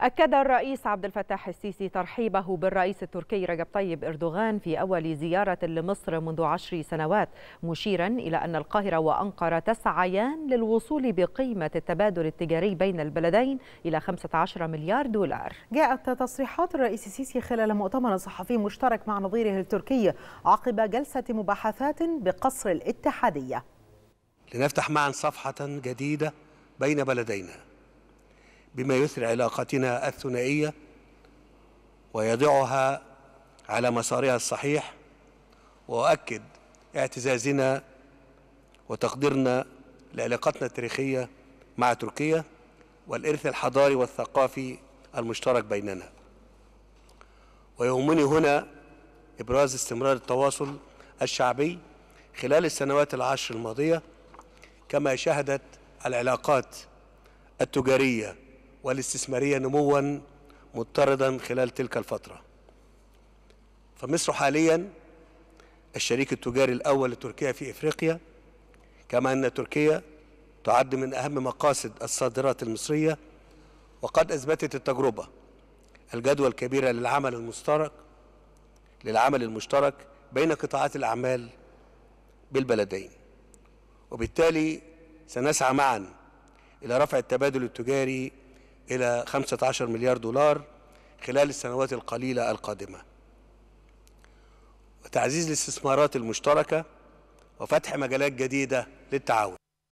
أكد الرئيس عبد الفتاح السيسي ترحيبه بالرئيس التركي رجب طيب إردوغان في أول زيارة لمصر منذ عشر سنوات مشيرا إلى أن القاهرة وأنقرة تسعيان للوصول بقيمة التبادل التجاري بين البلدين إلى 15 مليار دولار جاءت تصريحات الرئيس السيسي خلال مؤتمر صحفي مشترك مع نظيره التركي عقب جلسة مباحثات بقصر الاتحادية لنفتح معا صفحة جديدة بين بلدينا بما يثري علاقتنا الثنائية ويضعها على مسارها الصحيح وأؤكد اعتزازنا وتقديرنا لعلاقتنا التاريخية مع تركيا والإرث الحضاري والثقافي المشترك بيننا ويهمني هنا إبراز استمرار التواصل الشعبي خلال السنوات العشر الماضية كما شهدت العلاقات التجارية والاستثمارية نموا مضطردا خلال تلك الفترة فمصر حاليا الشريك التجاري الأول لتركيا في إفريقيا كما أن تركيا تعد من أهم مقاصد الصادرات المصرية وقد أثبتت التجربة الجدوى الكبيرة للعمل المشترك للعمل المشترك بين قطاعات الأعمال بالبلدين وبالتالي سنسعى معا إلى رفع التبادل التجاري إلى 15 مليار دولار خلال السنوات القليلة القادمة وتعزيز الاستثمارات المشتركة وفتح مجالات جديدة للتعاون